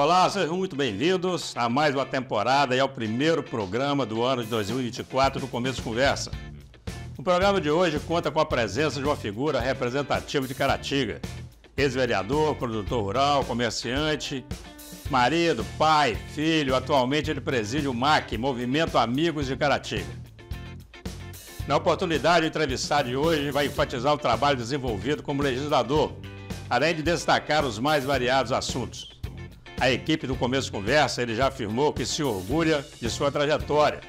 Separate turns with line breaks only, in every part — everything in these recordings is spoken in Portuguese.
Olá, sejam muito bem-vindos a mais uma temporada e ao primeiro programa do ano de 2024 do Começo Conversa. O programa de hoje conta com a presença de uma figura representativa de Caratinga, ex-vereador, produtor rural, comerciante, marido, pai, filho. Atualmente ele preside o MAC, Movimento Amigos de Caratinga. Na oportunidade de entrevistar de hoje, vai enfatizar o trabalho desenvolvido como legislador, além de destacar os mais variados assuntos. A equipe do Começo Conversa, ele já afirmou que se orgulha de sua trajetória.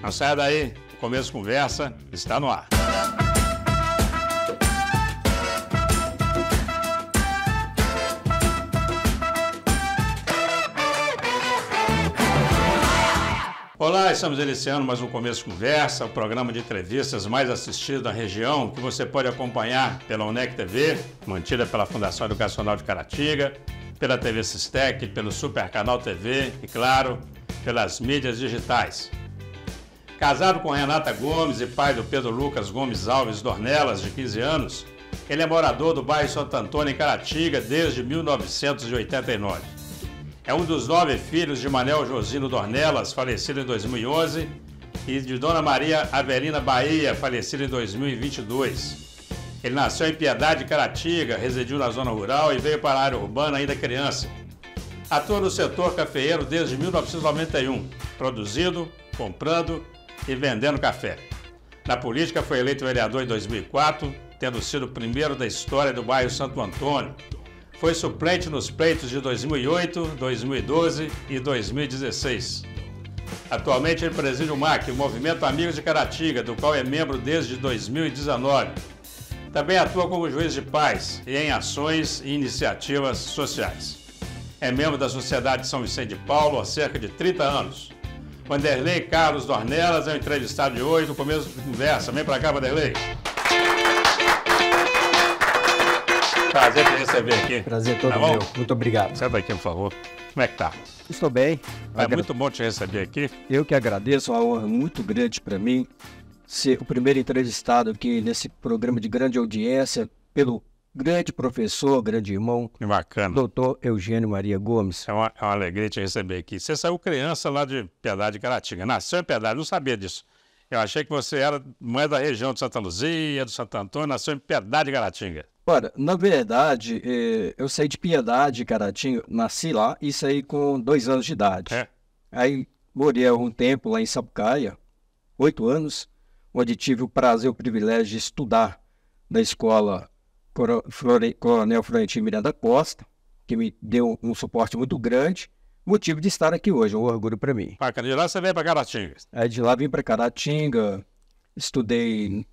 Não saia daí, o Começo Conversa está no ar. Olá, estamos iniciando mais um Começo Conversa, o programa de entrevistas mais assistido da região, que você pode acompanhar pela UNEC TV, mantida pela Fundação Educacional de Caratinga, pela TV Sistec, pelo Super Canal TV e, claro, pelas mídias digitais. Casado com Renata Gomes e pai do Pedro Lucas Gomes Alves Dornelas, de 15 anos, ele é morador do bairro Santo Antônio, em Caratinga, desde 1989. É um dos nove filhos de Manel Josino Dornelas, falecido em 2011, e de Dona Maria Avelina Bahia, falecida em 2022. Ele nasceu em Piedade, Caratinga, residiu na zona rural e veio para a área urbana ainda criança. Atua no setor cafeeiro desde 1991, produzindo, comprando e vendendo café. Na política foi eleito vereador em 2004, tendo sido o primeiro da história do bairro Santo Antônio. Foi suplente nos pleitos de 2008, 2012 e 2016. Atualmente ele preside o MAC, o Movimento Amigos de Caratinga, do qual é membro desde 2019. Também atua como juiz de paz e em ações e iniciativas sociais. É membro da Sociedade São Vicente de Paulo há cerca de 30 anos. Vanderlei Carlos Dornelas é o entrevistado de hoje no começo da conversa. Vem para cá, Vanderlei. Prazer te receber aqui. Prazer todo tá meu. Muito obrigado. Senta aqui, por
favor. Como é que tá? Estou bem. É Agra... muito bom te receber aqui. Eu que agradeço. É Uma honra muito grande para mim ser o primeiro entrevistado aqui nesse programa de grande audiência pelo grande professor, grande irmão. Que bacana. Doutor Eugênio Maria Gomes. É uma, é uma alegria te receber
aqui. Você saiu criança lá de Piedade de Caratinga. Nasceu em Piedade, não sabia disso. Eu achei que você era, mãe da região de Santa Luzia, do Santo Antônio, nasceu em Piedade de Caratinga.
Ora, na verdade, eh, eu saí de Piedade, Caratinga, nasci lá e saí com dois anos de idade. É. Aí morei há um tempo lá em Sapucaia, oito anos onde tive o prazer o privilégio de estudar na escola Coronel Florentino Miranda Costa, que me deu um suporte muito grande, motivo de estar aqui hoje, um orgulho para mim.
Bacana, de lá você veio para Caratinga?
É de lá vim para Caratinga, estudei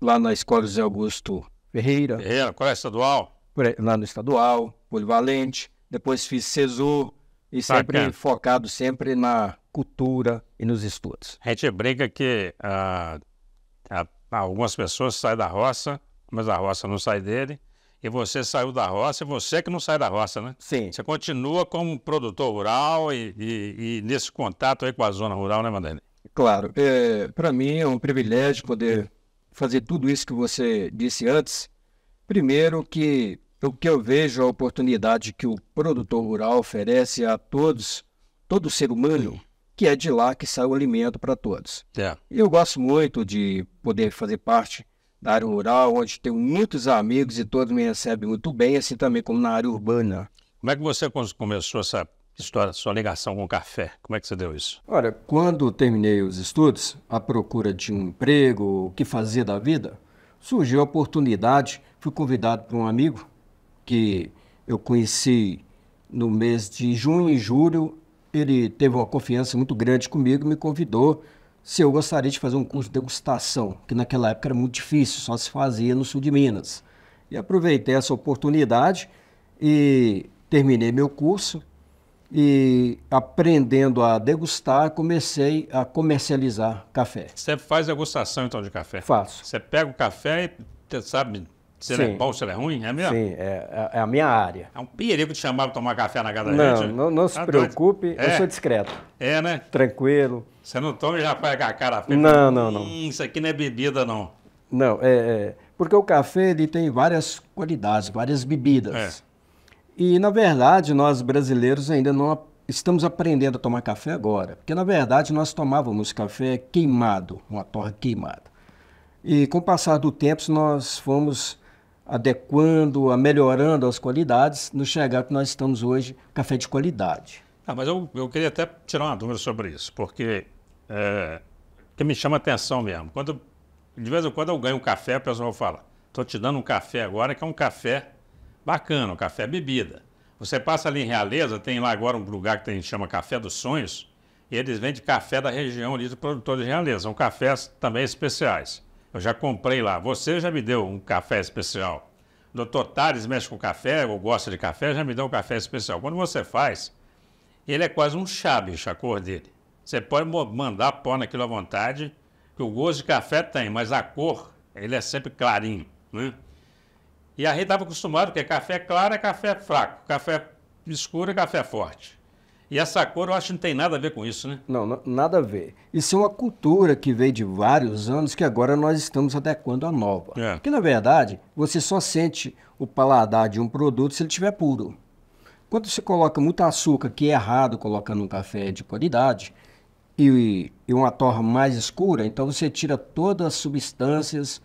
lá na escola José Augusto Ferreira. Ferreira, qual é estadual? Lá no estadual, Polivalente, depois fiz CESU, e sempre focado sempre na cultura e nos estudos.
A gente brinca que ah, algumas pessoas saem da roça, mas a roça não sai dele. E você saiu da roça, e você que não sai da roça, né? Sim. Você continua como produtor rural e, e, e nesse contato aí com a zona rural, né, Mandaine?
Claro. É, Para mim é um privilégio poder fazer tudo isso que você disse antes. Primeiro que o que eu vejo é a oportunidade que o produtor rural oferece a todos, todo ser humano, que é de lá que sai o alimento para todos. É. Eu gosto muito de poder fazer parte da área rural, onde tenho muitos amigos e todos me recebem muito bem, assim também como na área urbana.
Como é que você começou essa história, sua ligação com o café? Como é que você deu isso?
Olha, quando terminei os estudos, a procura de um emprego, o que fazer da vida, surgiu a oportunidade, fui convidado por um amigo que eu conheci no mês de junho e julho, ele teve uma confiança muito grande comigo, me convidou se eu gostaria de fazer um curso de degustação, que naquela época era muito difícil, só se fazia no sul de Minas. E aproveitei essa oportunidade e terminei meu curso e aprendendo a degustar, comecei a comercializar café.
Você faz degustação então de café? Faço. Você pega o café e sabe se é Sim. é bom, se é ruim, é
mesmo? Sim, é, é, é a minha área.
É um perigo te chamar para tomar café na casa não, gente. Não, não se tá preocupe, eu é? sou discreto. É,
né? Tranquilo.
Você não toma e já faz com a cara feia. Não, não, não. Hum, isso aqui não é bebida, não.
Não, é, é, porque o café ele tem várias qualidades, várias bebidas. É. E, na verdade, nós brasileiros ainda não estamos aprendendo a tomar café agora. Porque, na verdade, nós tomávamos café queimado, uma torre queimada. E, com o passar do tempo, nós fomos adequando, melhorando as qualidades, no chegar que nós estamos hoje café de qualidade.
Ah, mas eu, eu queria até tirar uma dúvida sobre isso, porque é, que me chama atenção mesmo. Quando, de vez em quando eu ganho um café, o pessoal fala, estou te dando um café agora, que é um café bacana, um café bebida. Você passa ali em Realeza, tem lá agora um lugar que tem, chama Café dos Sonhos, e eles vendem café da região ali do produtor de Realeza. São cafés também especiais. Eu já comprei lá. Você já me deu um café especial. Dr. Tares mexe com café ou gosta de café, já me deu um café especial. Quando você faz, ele é quase um chá, bicho, a cor dele. Você pode mandar pó naquilo à vontade, que o gosto de café tem, mas a cor, ele é sempre clarinho, né? E a gente estava acostumado, porque café é claro é café fraco, café escuro é café forte. E essa cor eu acho que não tem nada a ver com isso, né? Não, nada a ver.
Isso é uma cultura que veio de vários anos que agora nós estamos adequando à nova. É. Porque, na verdade, você só sente o paladar de um produto se ele estiver puro. Quando você coloca muito açúcar, que é errado colocar num café de qualidade, e, e uma torra mais escura, então você tira todas as substâncias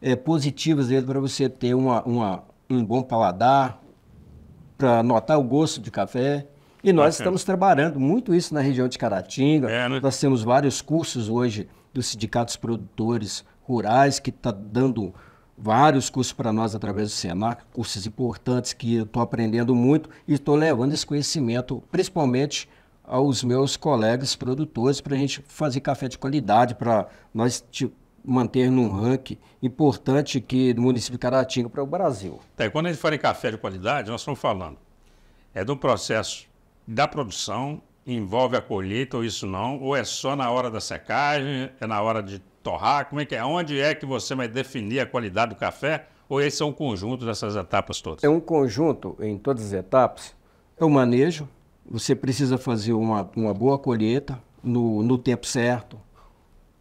é, positivas dele para você ter uma, uma, um bom paladar, para notar o gosto de café. E nós Bacana. estamos trabalhando muito isso na região de Caratinga. É, né? Nós temos vários cursos hoje dos sindicatos produtores rurais que está dando vários cursos para nós através do Senac, cursos importantes que eu estou aprendendo muito e estou levando esse conhecimento, principalmente aos meus colegas produtores, para a gente fazer café de qualidade, para nós te manter num ranking importante que do município de Caratinga para o Brasil.
É, quando a gente fala em café de qualidade, nós estamos falando é de um processo da produção envolve a colheita ou isso não? Ou é só na hora da secagem? É na hora de torrar? Como é que é? Onde é que você vai definir a qualidade do café? Ou esse é um conjunto dessas etapas todas?
É um conjunto em todas as etapas. É o manejo. Você precisa fazer uma, uma boa colheita no, no tempo certo,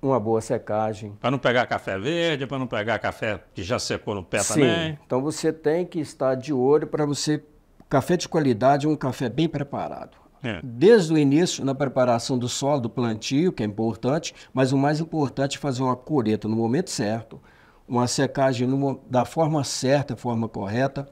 uma boa secagem.
Para não pegar café verde, para não pegar café que já secou no pé Sim. também.
Então você tem que estar de olho para você Café de qualidade é um café bem preparado. É. Desde o início, na preparação do solo, do plantio, que é importante, mas o mais importante é fazer uma coreta no momento certo, uma secagem da forma certa, forma correta,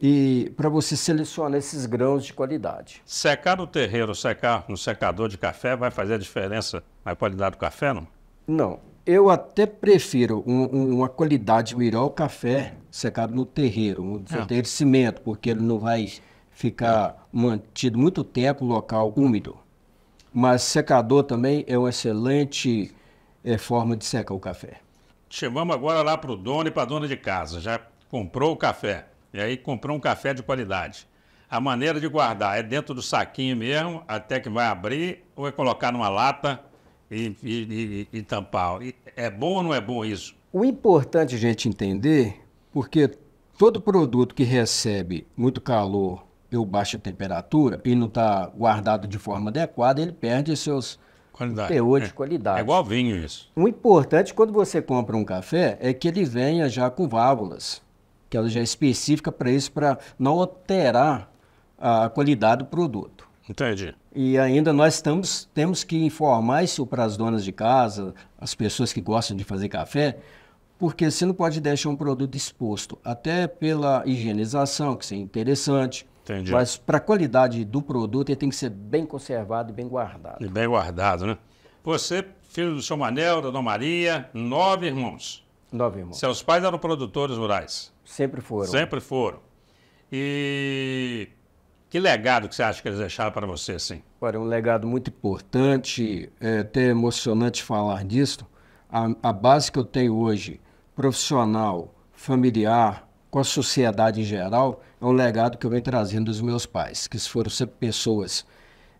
e para você selecionar esses grãos de qualidade.
Secar no terreiro, secar no secador de café, vai fazer a diferença na qualidade
do café, não? Não. Eu até prefiro um, um, uma qualidade melhor ao café secado no terreiro, no é. terreiro de cimento, porque ele não vai ficar mantido muito tempo no local úmido. Mas secador também é uma excelente é, forma de secar o café.
Chamamos agora lá para o dono e para a dona de casa. Já comprou o café. E aí comprou um café de qualidade. A maneira de guardar é dentro do saquinho mesmo, até que vai abrir, ou é colocar numa lata e, e, e, e tampar. é bom ou não é bom isso?
O importante a gente entender porque todo produto que recebe muito calor ou baixa temperatura e não está guardado de forma adequada, ele perde seus qualidade. teor é. de qualidade. É igual vinho isso. O importante quando você compra um café é que ele venha já com válvulas, que ela já é específica para isso, para não alterar a qualidade do produto. Entendi. E ainda nós estamos, temos que informar isso para as donas de casa, as pessoas que gostam de fazer café, porque você não pode deixar um produto exposto, até pela higienização, que é interessante. Entendi. Mas para a qualidade do produto, ele tem que ser bem conservado e bem guardado.
E bem guardado, né? Você, filho do seu Manel, da Dona Maria, nove irmãos. Nove irmãos. Seus pais eram produtores
rurais. Sempre foram. Sempre
foram. E que legado que você acha que eles deixaram para você, assim?
Olha, um legado muito importante, é até emocionante falar disso. A, a base que eu tenho hoje profissional, familiar, com a sociedade em geral, é um legado que eu venho trazendo dos meus pais, que foram sempre pessoas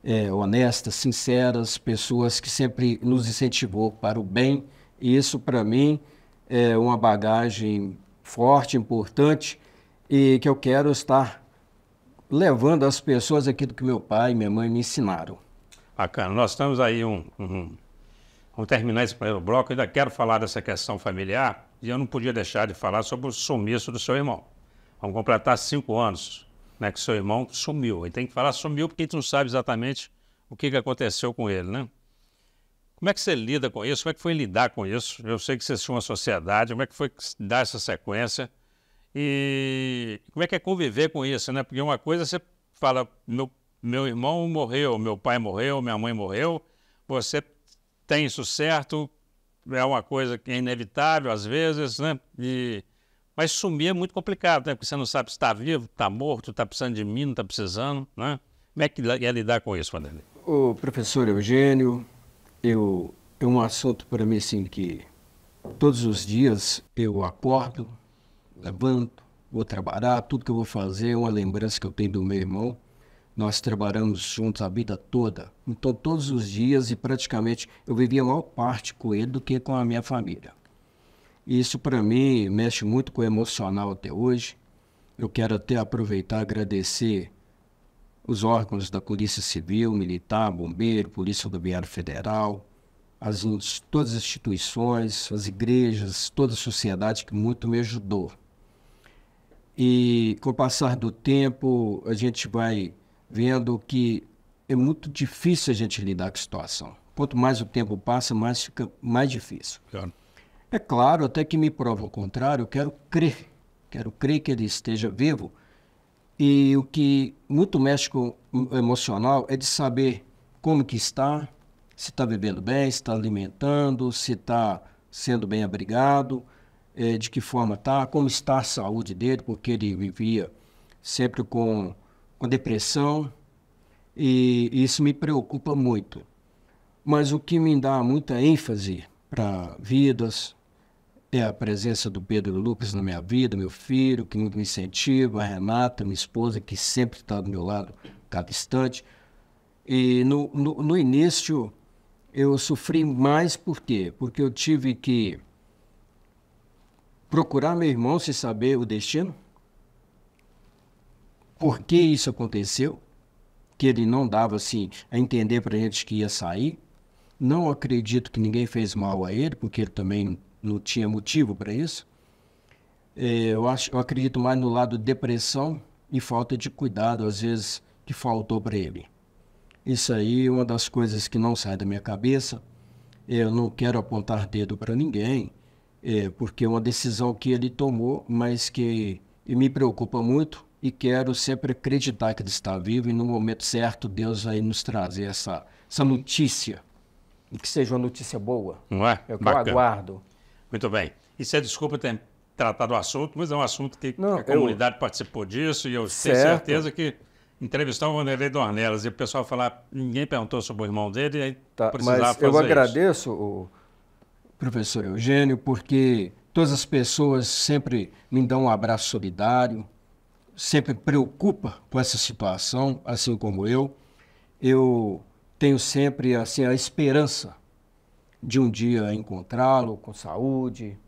é, honestas, sinceras, pessoas que sempre nos incentivou para o bem. E isso, para mim, é uma bagagem forte, importante, e que eu quero estar levando às pessoas aquilo que meu pai e minha mãe me ensinaram.
Bacana. Nós estamos aí um... um... Vamos terminar esse primeiro bloco. Eu ainda quero falar dessa questão familiar, e eu não podia deixar de falar sobre o sumiço do seu irmão. Vamos completar cinco anos né, que seu irmão sumiu. E tem que falar sumiu porque a gente não sabe exatamente o que, que aconteceu com ele, né? Como é que você lida com isso? Como é que foi lidar com isso? Eu sei que você tinha uma sociedade, como é que foi dar essa sequência? E como é que é conviver com isso, né? Porque uma coisa é você fala, meu, meu irmão morreu, meu pai morreu, minha mãe morreu, você tem isso certo, é uma coisa que é inevitável às vezes, né? E, mas sumir é muito complicado, né? Porque você não sabe se está vivo, está morto, está precisando de mim, não está precisando, né? Como é que é lidar com isso, Vanderlei?
O professor Eugênio, eu, é um assunto para mim assim que todos os dias eu acordo, levanto, vou trabalhar, tudo que eu vou fazer é uma lembrança que eu tenho do meu irmão. Nós trabalhamos juntos a vida toda, então todos os dias e praticamente eu vivia a maior parte com ele do que com a minha família. Isso para mim mexe muito com o emocional até hoje. Eu quero até aproveitar e agradecer os órgãos da Polícia Civil, Militar, Bombeiro, Polícia Rodoviária Federal, as, todas as instituições, as igrejas, toda a sociedade que muito me ajudou. E com o passar do tempo, a gente vai vendo que é muito difícil a gente lidar com a situação. Quanto mais o tempo passa, mais fica mais difícil. Claro. É claro, até que me prova o contrário, eu quero crer. Quero crer que ele esteja vivo. E o que muito mexe com o emocional é de saber como que está, se está vivendo bem, se está alimentando, se está sendo bem abrigado, é, de que forma está, como está a saúde dele, porque ele vivia sempre com com depressão, e isso me preocupa muito. Mas o que me dá muita ênfase para vidas é a presença do Pedro Lucas na minha vida, meu filho, que muito me incentiva, a Renata, minha esposa, que sempre está do meu lado, cada instante. E no, no, no início eu sofri mais por quê? Porque eu tive que procurar meu irmão sem saber o destino por que isso aconteceu, que ele não dava assim a entender para a gente que ia sair. Não acredito que ninguém fez mal a ele, porque ele também não tinha motivo para isso. É, eu, acho, eu acredito mais no lado depressão e falta de cuidado, às vezes, que faltou para ele. Isso aí é uma das coisas que não sai da minha cabeça. Eu não quero apontar dedo para ninguém, é, porque é uma decisão que ele tomou, mas que me preocupa muito, e quero sempre acreditar que ele está vivo e no momento certo Deus vai nos trazer essa, essa notícia. E que seja uma notícia boa. Não é? É o que Bacana. eu aguardo.
Muito bem. E você desculpa ter tratado o assunto, mas é um assunto que Não, a comunidade eu... participou disso e eu certo. tenho certeza que entrevistar o Vanderlei Dornelas e o pessoal falar, ninguém perguntou sobre o irmão dele, e aí tá, precisava mas fazer eu agradeço
isso. o professor Eugênio, porque todas as pessoas sempre me dão um abraço solidário, sempre preocupa com essa situação, assim como eu. Eu tenho sempre assim a esperança de um dia encontrá-lo com saúde.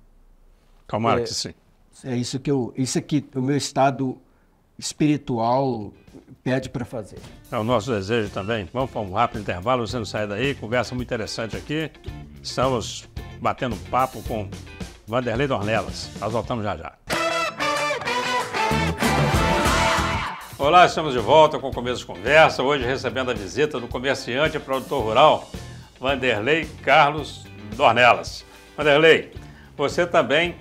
Tomara é, que sim. É isso que eu, isso aqui, o meu estado espiritual pede para fazer.
É o nosso desejo também. Vamos para um rápido intervalo, você não sai daí. Conversa muito interessante aqui. Estamos batendo papo com Vanderlei Dornelas. Nós voltamos já já. Olá, estamos de volta com o Começo de Conversa, hoje recebendo a visita do comerciante e produtor rural Vanderlei Carlos Dornelas. Vanderlei, você também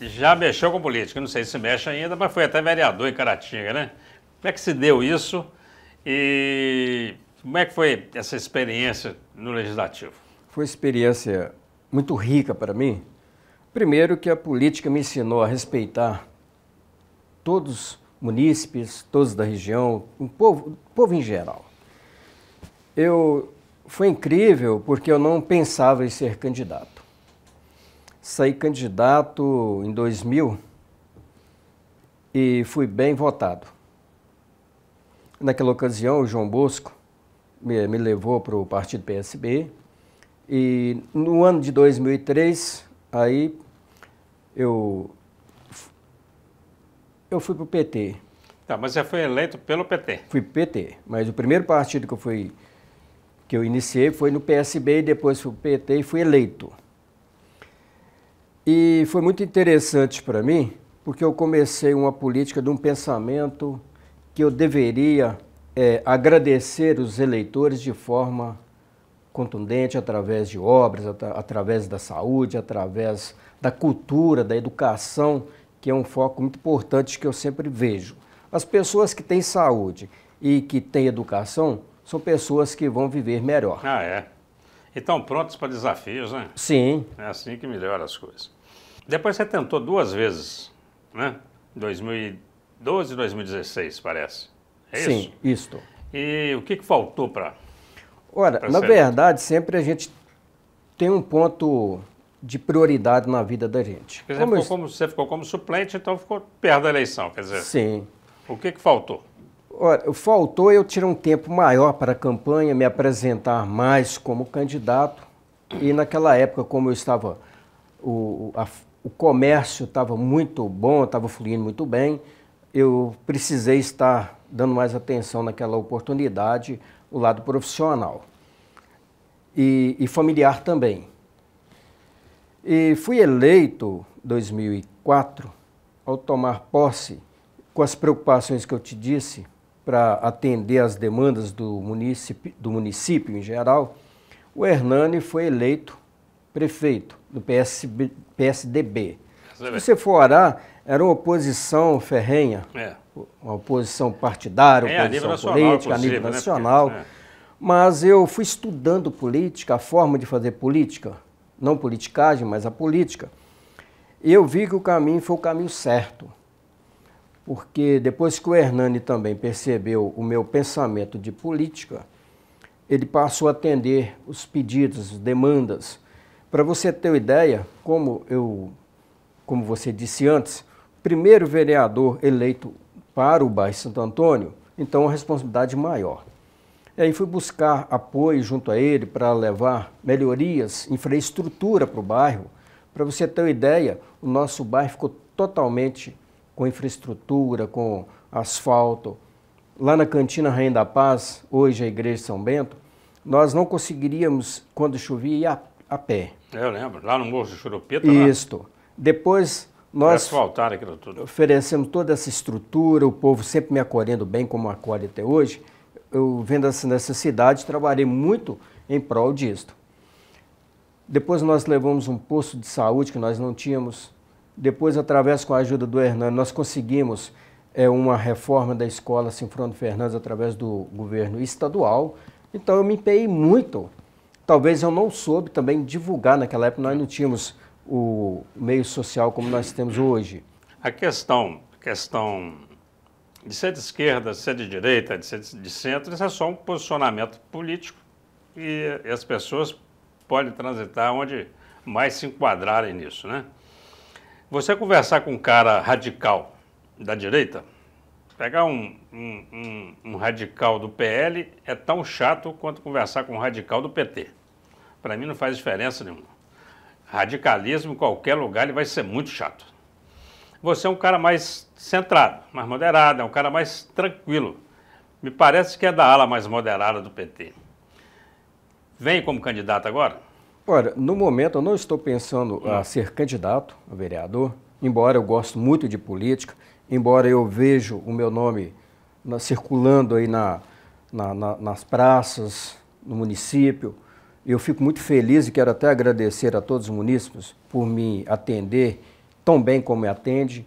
já mexeu com política, não sei se mexe ainda, mas foi até vereador em Caratinga, né? Como é que se deu isso e como é que foi essa experiência no Legislativo?
Foi uma experiência muito rica para mim. Primeiro que a política me ensinou a respeitar todos os munícipes, todos da região, o povo, povo em geral. Eu foi incrível porque eu não pensava em ser candidato. Saí candidato em 2000 e fui bem votado. Naquela ocasião, o João Bosco me, me levou para o partido PSB e no ano de 2003, aí eu eu fui para o PT.
Tá, mas você foi eleito pelo PT?
Fui PT, mas o primeiro partido que eu fui que eu iniciei foi no PSB e depois fui para o PT e fui eleito. E foi muito interessante para mim, porque eu comecei uma política de um pensamento que eu deveria é, agradecer os eleitores de forma contundente, através de obras, at através da saúde, através da cultura, da educação que é um foco muito importante que eu sempre vejo. As pessoas que têm saúde e que têm educação são pessoas que vão viver melhor.
Ah, é. Então prontos para desafios, né? Sim. É assim que melhora as coisas. Depois você tentou duas vezes, né? 2012 e 2016, parece.
É Sim, isso? isto.
E o que, que faltou para.
Ora, pra na verdade, sempre a gente tem um ponto de prioridade na vida da gente. Quer dizer, como, eu...
como você ficou como suplente, então ficou perto da eleição, quer dizer. Sim. O que, que faltou?
Olha, faltou é eu tirar um tempo maior para a campanha, me apresentar mais como candidato. E naquela época, como eu estava, o, a, o comércio estava muito bom, estava fluindo muito bem, eu precisei estar dando mais atenção naquela oportunidade, o lado profissional e, e familiar também. E fui eleito 2004 ao tomar posse com as preocupações que eu te disse para atender às demandas do município, do município em geral, o Hernani foi eleito prefeito do PSB, PSDB. Se você for orar, era uma oposição ferrenha, é. uma oposição partidária, uma é, oposição a política, nacional, a nível nacional. Né? Porque, é. mas eu fui estudando política, a forma de fazer política, não politicagem, mas a política, eu vi que o caminho foi o caminho certo. Porque depois que o Hernani também percebeu o meu pensamento de política, ele passou a atender os pedidos, as demandas. Para você ter uma ideia, como eu, como você disse antes, primeiro vereador eleito para o bairro Santo Antônio, então a responsabilidade maior. E aí fui buscar apoio junto a ele para levar melhorias, infraestrutura para o bairro. Para você ter uma ideia, o nosso bairro ficou totalmente com infraestrutura, com asfalto. Lá na cantina Rainha da Paz, hoje a Igreja de São Bento, nós não conseguiríamos, quando chovia, ir a, a pé.
Eu lembro, lá no Morro de Churupeta. Né? Isto.
Lá. Depois nós oferecemos toda essa estrutura, o povo sempre me acolhendo bem como acolhe até hoje eu vendo essa necessidade, trabalhei muito em prol disto. Depois nós levamos um posto de saúde que nós não tínhamos. Depois, através com a ajuda do Hernani, nós conseguimos é, uma reforma da escola Sinfrono Fernandes através do governo estadual. Então eu me empenhei muito. Talvez eu não soube também divulgar naquela época, nós não tínhamos o meio social como nós temos hoje. A
questão, a questão de ser de esquerda, de ser de direita, de ser de centro, isso é só um posicionamento político e as pessoas podem transitar onde mais se enquadrarem nisso, né? Você conversar com um cara radical da direita, pegar um, um, um, um radical do PL é tão chato quanto conversar com um radical do PT. Para mim não faz diferença nenhuma. Radicalismo em qualquer lugar ele vai ser muito chato você é um cara mais centrado, mais moderado, é um cara mais tranquilo. Me parece que é da ala mais moderada do PT. Vem como candidato agora?
Olha, no momento eu não estou pensando hum. a ah, ser candidato a vereador, embora eu goste muito de política, embora eu vejo o meu nome na, circulando aí na, na, na, nas praças, no município. Eu fico muito feliz e quero até agradecer a todos os munícipes por me atender tão bem como me atende,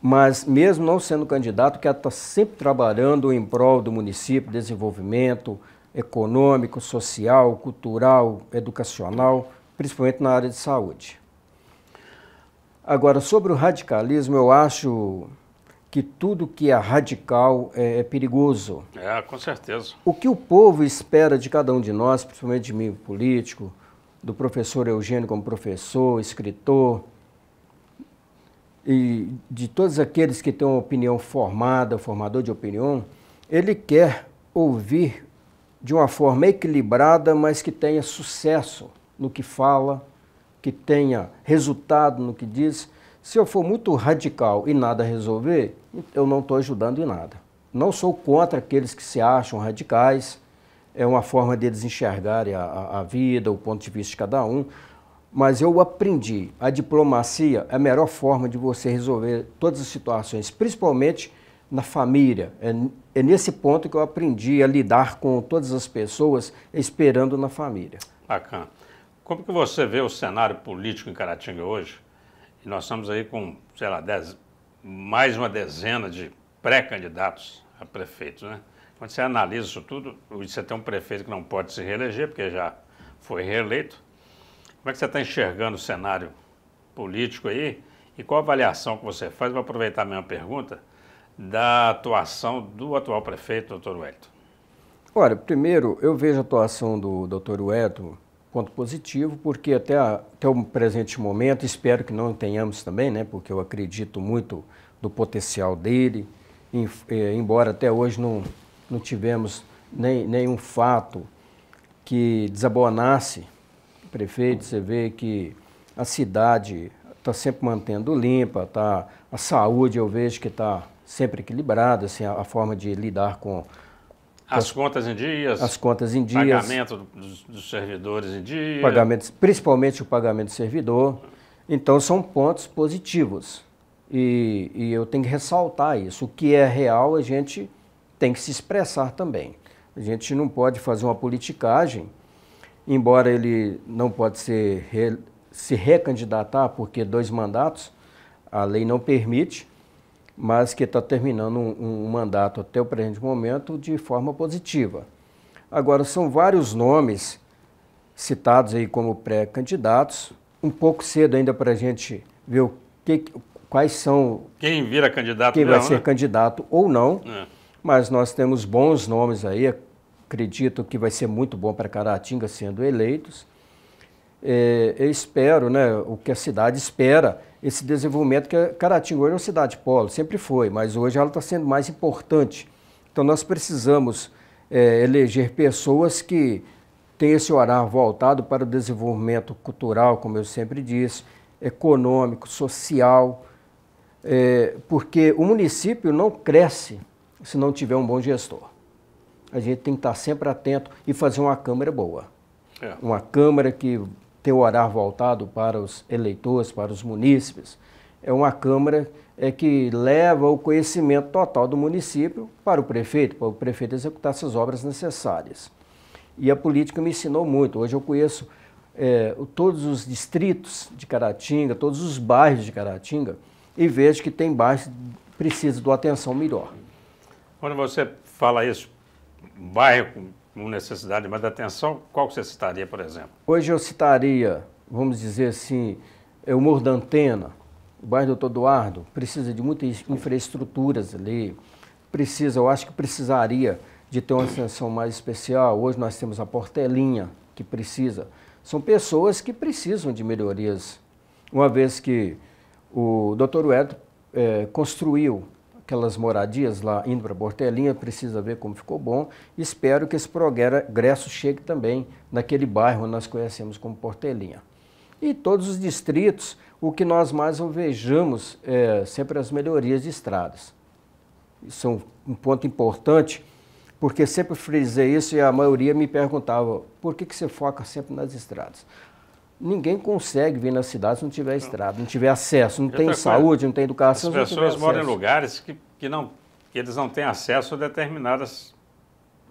mas mesmo não sendo candidato, que ela está sempre trabalhando em prol do município, desenvolvimento econômico, social, cultural, educacional, principalmente na área de saúde. Agora, sobre o radicalismo, eu acho que tudo que é radical é, é perigoso.
É, com certeza.
O que o povo espera de cada um de nós, principalmente de mim, político, do professor Eugênio como professor, escritor, e de todos aqueles que têm uma opinião formada, formador de opinião, ele quer ouvir de uma forma equilibrada, mas que tenha sucesso no que fala, que tenha resultado no que diz. Se eu for muito radical e nada resolver, eu não estou ajudando em nada. Não sou contra aqueles que se acham radicais, é uma forma deles enxergarem a, a, vida, o ponto de vista de cada um, mas eu aprendi. A diplomacia é a melhor forma de você resolver todas as situações, principalmente na família. É, é nesse ponto que eu aprendi a lidar com todas as pessoas esperando na família. Bacana. Como que
você vê o cenário político em Caratinga hoje? E nós estamos aí com, sei lá, dez, mais uma dezena de pré-candidatos a prefeitos, né? Quando você analisa isso tudo, você tem um prefeito que não pode se reeleger, porque já foi reeleito, como é que você está enxergando o cenário político aí? E qual a avaliação que você faz, vou aproveitar a minha pergunta, da atuação do atual prefeito, doutor Wellington?
Olha, primeiro, eu vejo a atuação do doutor Wellington quanto positivo, porque até, a, até o presente momento, espero que não tenhamos também, né, porque eu acredito muito do potencial dele, em, eh, é, embora até hoje não, não tivemos nem, nenhum fato que desabonasse prefeito, você vê que a cidade está sempre mantendo limpa, tá, a saúde eu vejo que está sempre equilibrada, assim, a, a, forma de lidar com... As, contas em dias. As contas em dias. Pagamento
dos, dos servidores em dias. Pagamentos,
principalmente o pagamento do servidor. Então, são pontos positivos. E, e, eu tenho que ressaltar isso. O que é real, a gente tem que se expressar também. A gente não pode fazer uma politicagem embora ele não pode ser re, se recandidatar porque dois mandatos a lei não permite, mas que está terminando um, um, mandato até o presente momento de forma positiva. Agora são vários nomes citados aí como pré-candidatos, um pouco cedo ainda para a gente ver o que, quais são quem vira candidato, quem vai não, ser né? candidato ou não. É. Mas nós temos bons nomes aí, acredito que vai ser muito bom para Caratinga sendo eleitos. É, eu espero, né, o que a cidade espera, esse desenvolvimento que Caratinga hoje é uma cidade polo, sempre foi, mas hoje ela está sendo mais importante. Então nós precisamos é, eleger pessoas que têm esse horário voltado para o desenvolvimento cultural, como eu sempre disse, econômico, social, é, porque o município não cresce se não tiver um bom gestor a gente tem que estar sempre atento e fazer uma câmara boa. É. Uma câmara que tem o horário voltado para os eleitores, para os munícipes. É uma câmara é, que leva o conhecimento total do município para o prefeito, para o prefeito executar essas obras necessárias. E a política me ensinou muito. Hoje eu conheço é, todos os distritos de Caratinga, todos os bairros de Caratinga, e vejo que tem bairros que precisam de uma atenção melhor.
Quando você fala isso um bairro com necessidade de mais atenção, qual você citaria, por exemplo?
Hoje eu citaria, vamos dizer assim, é o Morro da Antena, o bairro Doutor Eduardo, precisa de muitas infraestruturas ali, precisa, eu acho que precisaria de ter uma atenção mais especial. Hoje nós temos a Portelinha, que precisa. São pessoas que precisam de melhorias, uma vez que o doutor Uedo é, construiu aquelas moradias lá indo para Bortelinha, precisa ver como ficou bom. Espero que esse progresso chegue também naquele bairro nós conhecemos como Portelinha. E todos os distritos, o que nós mais alvejamos é sempre as melhorias de estradas. Isso é um ponto importante, porque sempre frisei isso e a maioria me perguntava por que, que você foca sempre nas estradas ninguém consegue vir na cidade se não tiver estrada, não tiver acesso, não Eu tem saúde, não tem educação. As pessoas moram acesso. em
lugares que, que, não, que eles não têm acesso a determinadas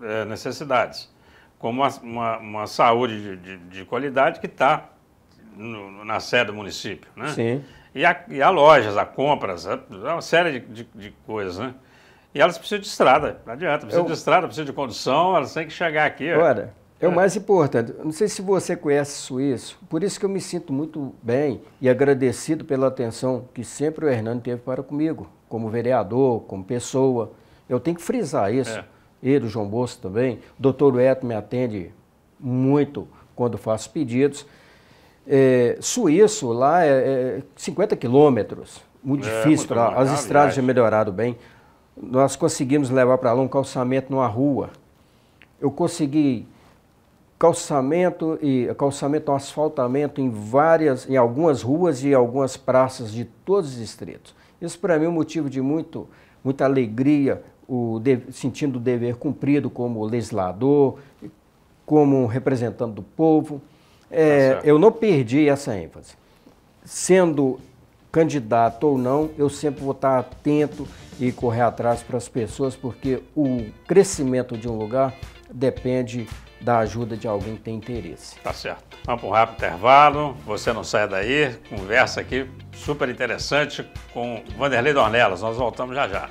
é, necessidades, como uma, uma, uma saúde de, de, de, qualidade que está na sede do município. Né? Sim. E há, e há lojas, há compras, há uma série de, de, de coisas, né? E elas precisam de estrada, não adianta, precisam Eu... de estrada, precisam de condução, elas têm que chegar aqui. Olha, é o é. mais
importante. Não sei se você conhece suíço, por isso que eu me sinto muito bem e agradecido pela atenção que sempre o Hernani teve para comigo, como vereador, como pessoa. Eu tenho que frisar isso. É. Ele, o João Bolso também. O doutor Eto me atende muito quando faço pedidos. É, suíço, lá é, é 50 quilômetros. Muito é, difícil As estradas já melhoraram bem. Nós conseguimos levar para lá um calçamento numa rua. Eu consegui calçamento e calçamento, asfaltamento em várias, em algumas ruas e algumas praças de todos os distritos. Isso para mim é um motivo de muito, muita alegria, o de, sentindo o dever cumprido como legislador, como representante do povo. Tá é, eu não perdi essa ênfase. Sendo candidato ou não, eu sempre vou estar atento e correr atrás para as pessoas, porque o crescimento de um lugar depende da ajuda de alguém que tem interesse. Tá certo.
Vamos para um rápido intervalo. Você não sai daí. Conversa aqui super interessante com Vanderlei Dornelas. Nós voltamos já já.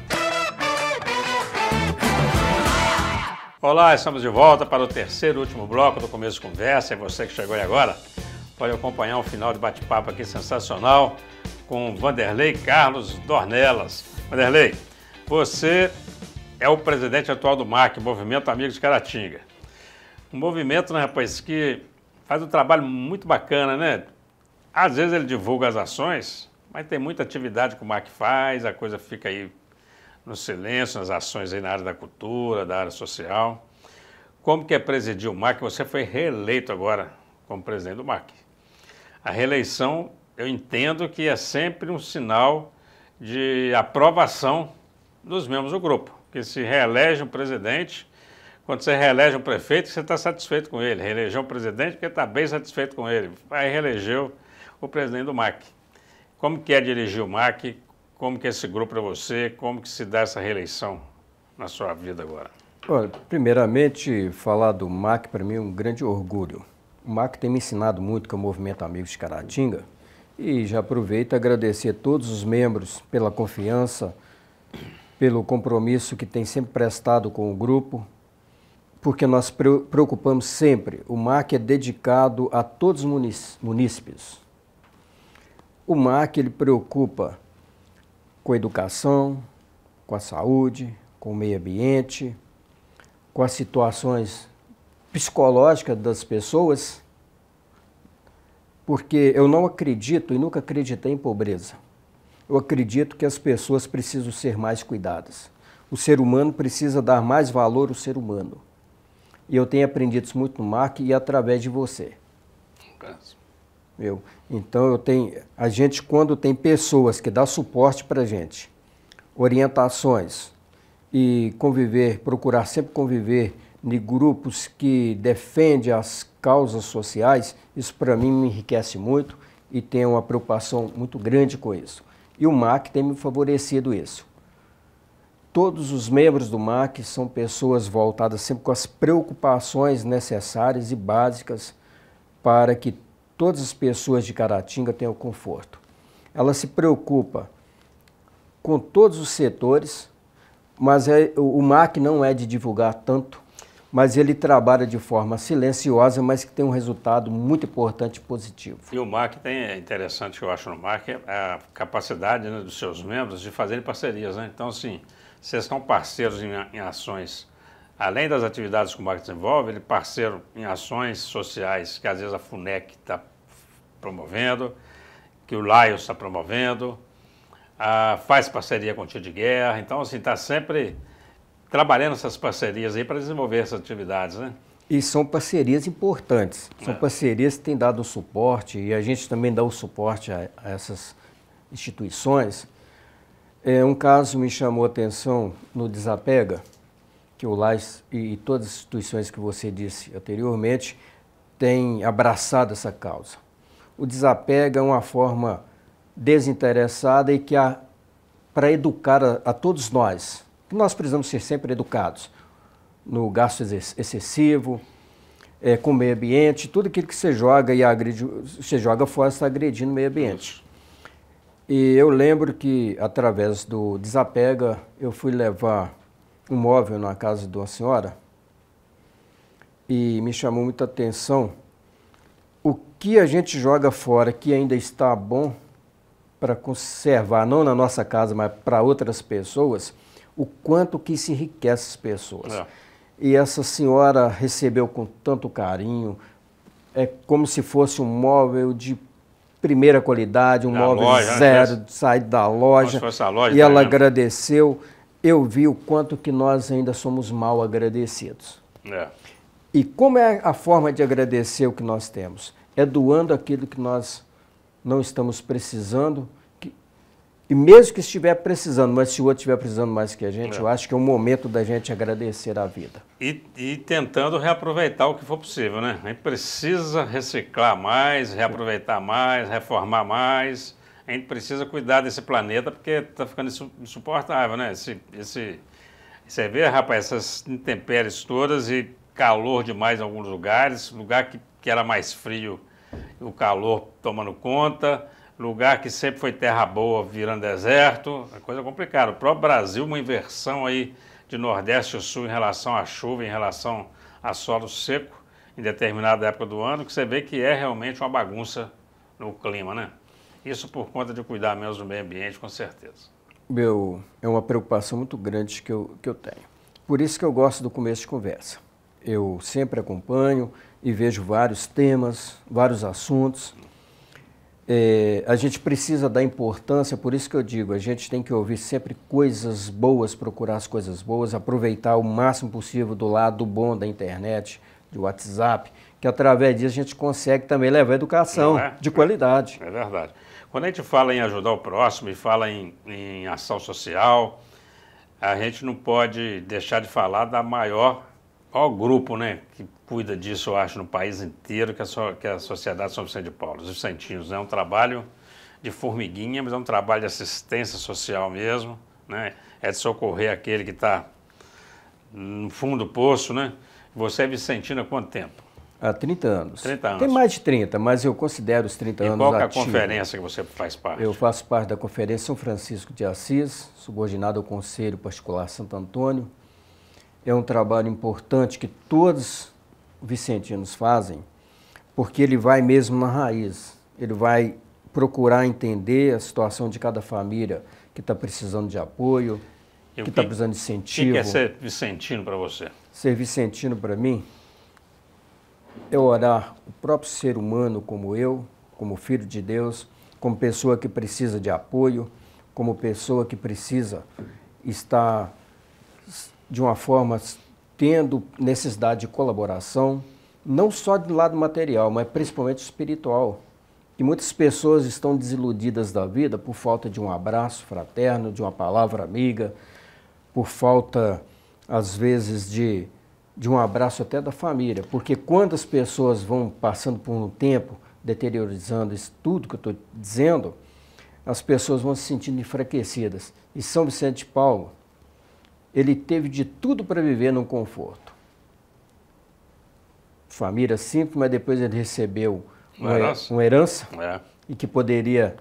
Olá, estamos de volta para o terceiro e último bloco do Começo de Conversa. É você que chegou aí agora. Pode acompanhar um final de bate-papo aqui sensacional com Vanderlei Carlos Dornelas. Vanderlei, você é o presidente atual do MAC, Movimento Amigos de Caratinga. Um movimento, né, rapaz, que faz um trabalho muito bacana, né? Às vezes ele divulga as ações, mas tem muita atividade que o MAC faz, a coisa fica aí no silêncio, nas ações aí na área da cultura, da área social. Como que é presidir o MAC? Você foi reeleito agora como presidente do MAC. A reeleição, eu entendo que é sempre um sinal de aprovação dos membros do grupo que se reelege um presidente, quando você reelege um prefeito, você está satisfeito com ele. Reelegeu um presidente porque está bem satisfeito com ele. Aí reelegeu o presidente do MAC. Como que é dirigir o MAC? Como que é esse grupo para você? Como que se dá essa reeleição na sua vida agora?
Olha, primeiramente, falar do MAC para mim é um grande orgulho. O MAC tem me ensinado muito que é o Movimento Amigos de Caratinga e já aproveito agradecer a todos os membros pela confiança, pelo compromisso que tem sempre prestado com o grupo, porque nós preocupamos sempre. O MAC é dedicado a todos os munícipes. O MAC ele preocupa com a educação, com a saúde, com o meio ambiente, com as situações psicológicas das pessoas, porque eu não acredito e nunca acreditei em pobreza eu acredito que as pessoas precisam ser mais cuidadas. O ser humano precisa dar mais valor ao ser humano. E eu tenho aprendido isso muito no Mark e através de você. Eu, então eu tenho, a gente quando tem pessoas que dá suporte para gente, orientações e conviver, procurar sempre conviver em grupos que defendem as causas sociais, isso para mim me enriquece muito e tenho uma preocupação muito grande com isso. E o MAC tem me favorecido isso. Todos os membros do MAC são pessoas voltadas sempre com as preocupações necessárias e básicas para que todas as pessoas de Caratinga tenham conforto. Ela se preocupa com todos os setores, mas é, o MAC não é de divulgar tanto mas ele trabalha de forma silenciosa, mas que tem um resultado muito importante e positivo.
E o Mac tem é interessante, eu acho, no é a capacidade né, dos seus membros de fazerem parcerias. Né? Então, assim, vocês estão parceiros em, em, ações, além das atividades que o Mac desenvolve, ele é parceiro em ações sociais, que às vezes a FUNEC está promovendo, que o Lions está promovendo, a, faz parceria com o Tio de Guerra, então, assim, está sempre trabalhando essas parcerias aí para desenvolver essas atividades, né?
E são parcerias importantes. São é. parcerias que têm dado o suporte e a gente também dá o suporte a, a, essas instituições. É, um caso me chamou a atenção no Desapega, que o LAIS e, e todas as instituições que você disse anteriormente têm abraçado essa causa. O Desapega é uma forma desinteressada e que para educar a, a todos nós, nós precisamos ser sempre educados no gasto excessivo, é, com o meio ambiente, tudo aquilo que você joga e agride, você joga fora está agredindo o meio ambiente. E eu lembro que através do desapega eu fui levar um móvel na casa de uma senhora e me chamou muita atenção o que a gente joga fora que ainda está bom para conservar, não na nossa casa, mas para outras pessoas o quanto que se enriquece as pessoas. É. E essa senhora recebeu com tanto carinho, é como se fosse um móvel de primeira qualidade, um da móvel loja, né? zero, né? sair da loja. loja e ela mesmo. agradeceu. Eu vi o quanto que nós ainda somos mal agradecidos. É. E como é a forma de agradecer o que nós temos? É doando aquilo que nós não estamos precisando, e mesmo que estiver precisando, mas se o outro estiver precisando mais que a gente, é. eu acho que é o momento da gente agradecer a vida.
E, e, tentando reaproveitar o que for possível, né? A gente precisa reciclar mais, reaproveitar mais, reformar mais. A gente precisa cuidar desse planeta porque está ficando insuportável, né? Esse, esse, você vê, rapaz, essas intempéries todas e calor demais em alguns lugares, lugar que, que era mais frio, o calor tomando conta lugar que sempre foi terra boa virando deserto, é coisa complicada. O próprio Brasil, uma inversão aí de Nordeste e Sul em relação à chuva, em relação a solo seco em determinada época do ano, que você vê que é realmente uma bagunça no clima, né? Isso por conta de cuidar menos do meio ambiente, com certeza.
Meu, é uma preocupação muito grande que eu, que eu tenho. Por isso que eu gosto do começo de conversa. Eu sempre acompanho e vejo vários temas, vários assuntos. É, a gente precisa dar importância, por isso que eu digo, a gente tem que ouvir sempre coisas boas, procurar as coisas boas, aproveitar o máximo possível do lado bom da internet, do WhatsApp, que através disso a gente consegue também levar educação é? de qualidade. É
verdade. Quando a gente fala em ajudar o próximo e fala em, em ação social, a gente não pode deixar de falar da maior ó grupo, né, que cuida disso, eu acho, no país inteiro, que, é só, que é a Sociedade São Vicente de Paulo, os Vicentinos. Né, é né, um trabalho de formiguinha, mas é um trabalho de assistência social mesmo, né? É de socorrer aquele que está no fundo do poço, né? Você é vicentino há quanto tempo?
Há 30 anos. 30 anos. Tem mais de 30, mas eu considero os 30 e anos. E qual é a ativo. conferência
que você faz parte?
Eu faço parte da Conferência São Francisco de Assis, subordinado ao Conselho Particular Santo Antônio, é um trabalho importante que todos os vicentinos fazem, porque ele vai mesmo na raiz. Ele vai procurar entender a situação de cada família que está precisando de apoio, que está precisando de incentivo. O que é ser
vicentino para você?
Ser vicentino para mim é orar o próprio ser humano como eu, como filho de Deus, como pessoa que precisa de apoio, como pessoa que precisa estar de uma forma tendo necessidade de colaboração, não só do lado material, mas principalmente espiritual. E muitas pessoas estão desiludidas da vida por falta de um abraço fraterno, de uma palavra amiga, por falta, às vezes, de, de um abraço até da família. Porque quando as pessoas vão passando por um tempo deteriorizando isso tudo que eu estou dizendo, as pessoas vão se sentindo enfraquecidas. E São Vicente de Paulo, ele teve de tudo para viver num conforto. Família simples, mas depois ele recebeu uma, herança, uma herança é. e que poderia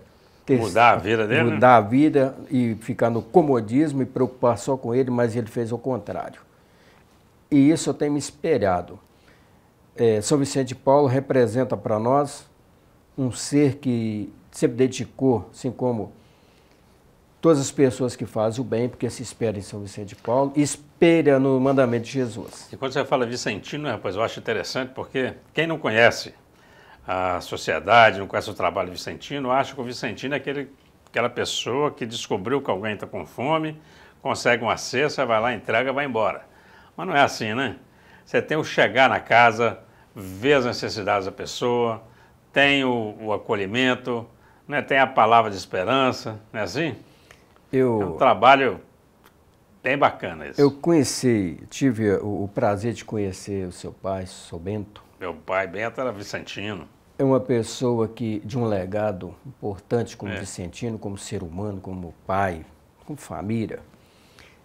ter, mudar a vida dele. Né? Mudar né? a vida e ficar no comodismo e preocupar só com ele, mas ele fez o contrário. E isso eu tenho me espelhado. É, São Vicente de Paulo representa para nós um ser que sempre dedicou, assim como todas as pessoas que fazem o bem, porque se espera em São Vicente de Paulo, espera no mandamento de Jesus.
E quando você fala Vicentino, rapaz, eu acho interessante, porque quem não conhece a sociedade, não conhece o trabalho Vicentino, acha que o Vicentino é aquele, aquela pessoa que descobriu que alguém está com fome, consegue uma cesta, vai lá, entrega, vai embora. Mas não é assim, né? Você tem o chegar na casa, ver as necessidades da pessoa, tem o, o acolhimento, né? tem a palavra de esperança, não é assim? Eu, é um trabalho bem bacana esse. Eu
conheci, tive o, o prazer de conhecer o seu pai, seu Bento.
Meu pai, Bento, era vicentino.
É uma pessoa que, de um legado importante como é. vicentino, como ser humano, como pai, como família.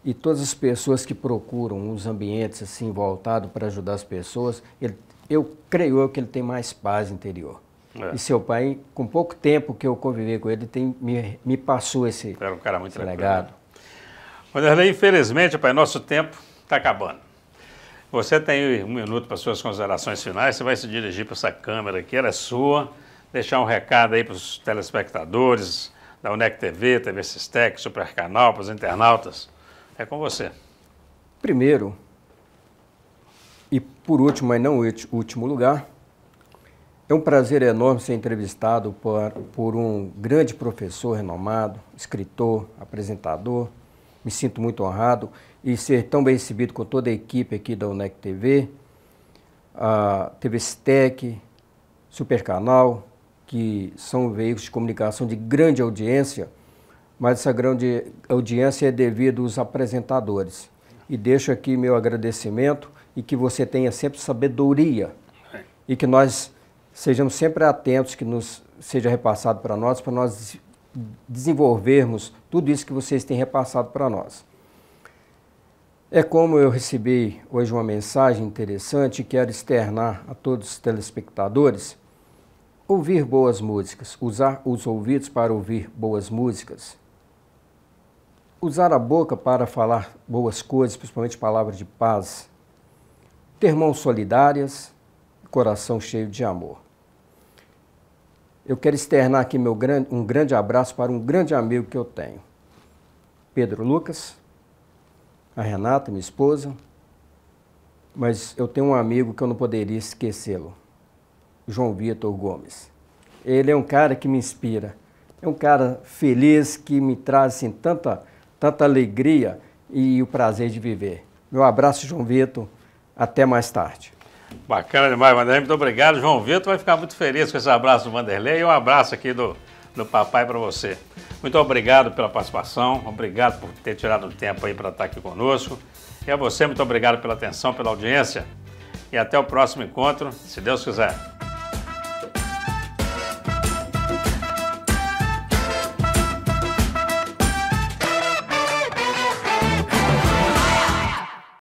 E todas as pessoas que procuram uns ambientes assim voltados para ajudar as pessoas, ele, eu creio eu que ele tem mais paz interior. É. E seu pai, com pouco tempo que eu convivi com ele, tem, me, me passou esse,
Era um cara muito legado. Wanderlei, né? infelizmente, pai, nosso tempo está acabando. Você tem um minuto para suas considerações finais. Você vai se dirigir para essa câmera aqui, ela é sua. Deixar um recado aí para os telespectadores da UNEC TV, TV Sistec, Supercanal, para os internautas. É com você.
Primeiro, e por último, mas não último lugar, é um prazer enorme ser entrevistado por, por um grande professor renomado, escritor, apresentador. Me sinto muito honrado e ser tão bem recebido com toda a equipe aqui da UNEC TV, a TV Stec, Supercanal, que são veículos de comunicação de grande audiência, mas essa grande audiência é devido aos apresentadores. E deixo aqui meu agradecimento e que você tenha sempre sabedoria é. e que nós sejamos sempre atentos que nos seja repassado para nós, para nós desenvolvermos tudo isso que vocês têm repassado para nós. É como eu recebi hoje uma mensagem interessante e quero externar a todos os telespectadores. Ouvir boas músicas, usar os ouvidos para ouvir boas músicas, usar a boca para falar boas coisas, principalmente palavras de paz, ter mãos solidárias, coração cheio de amor. Eu quero externar aqui meu grande, um grande abraço para um grande amigo que eu tenho, Pedro Lucas, a Renata, minha esposa, mas eu tenho um amigo que eu não poderia esquecê-lo, João Vitor Gomes. Ele é um cara que me inspira, é um cara feliz que me traz assim, tanta, tanta alegria e o prazer de viver. Meu abraço, João Vitor. Até mais tarde.
Bacana demais, Vanderlei. Muito obrigado. João Vitor vai ficar muito feliz com esse abraço do Vanderlei e um abraço aqui do, do papai para você. Muito obrigado pela participação, obrigado por ter tirado o tempo aí para estar aqui conosco. E a você, muito obrigado pela atenção, pela audiência. E até o próximo encontro, se Deus quiser.